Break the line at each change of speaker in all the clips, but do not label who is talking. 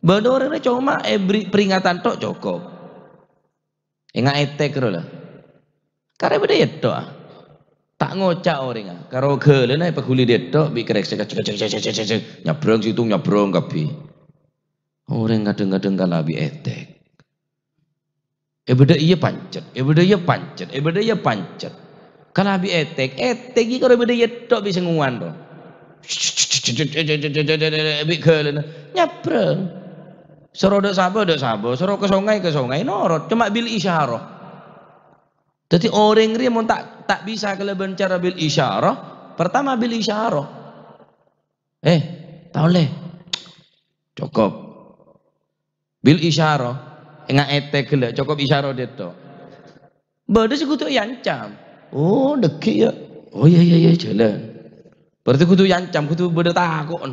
Bodoh orang cuma every peringatan tok cukup. Ingat etek kira lah. Karena benda itu ah. Tak ngocak orang ah. Karena Kalau naik pekuli dia tok bikerek cek cek cek cek cek cek nyabrong situ nyabrong kapi. Orang kadang kadang eh, eh, eh, kalau bi etek. Ibadah iya pancet, ibadah iya pancet, ibadah iya pancet. Kalau habis etek, etek ini kalau ibadah iya tak bisa nguan. Habis kelihatan, lah nyabrang. Suruh dok sabo dok sabo, suruh ke sungai ke sungai, norot. Cuma bil isyarah. Jadi orang ni mungkin tak tak bisa kalau bercara bil isyarah, pertama bil isyarah. Eh, tahu boleh. Cukup. Bil isyarah. Enggak etek gele, cukup isyarah dia tu. Bodoh sih kutu yancam. Oh, dekik ya. Oh iya iya iya jalan. Berarti kutu yancam, kutu bodoh takut.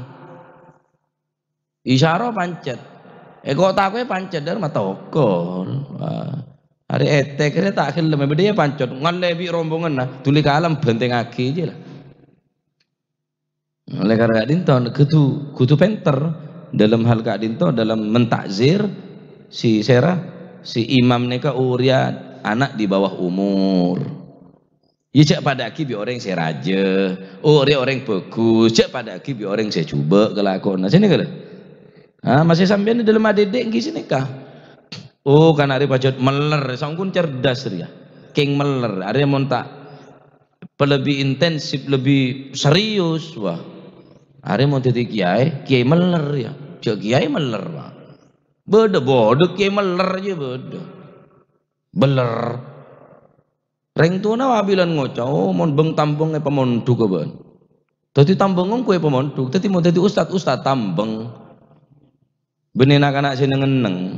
Isyarah pancet. Eh kau tak kowe mata okol ah, Hari etek ni tak kira kelem lah. bedhe ya pancot ngan bi rombongan lah tuli kalem benteng aki je lah. Oleh kerana Kak Dinto, kutu, kutu penter dalam hal Kak Dinto, dalam mentakzir si sera si Imam Neka Uria, anak di bawah umur. Ya pada aki bi orang saya raja, oh orang orang bagus, cek pada aki bi orang saya cuba kelakuan. Nah, ni kalau. Ah, masih ni dalam adik-adik ngi sini kah? Oh, kan hari pacot meler, sangkun cerdas ria. King meler, Hari mun tak lebih intensif, lebih serius, wah. Ari mun titik kiai, kiai meler ya. Cek kiai meler, wah. Bodoh, bodoh, kiai meler je bodoh. Beler. Reng tuna wabilan ngocok, oh, mun beng tambungnya pemondu ke ben. Tadi tambungong kue pemondu, tadi mau tadi ustad ustad tambung. Ustad, tambung. Benih nak anak saya neng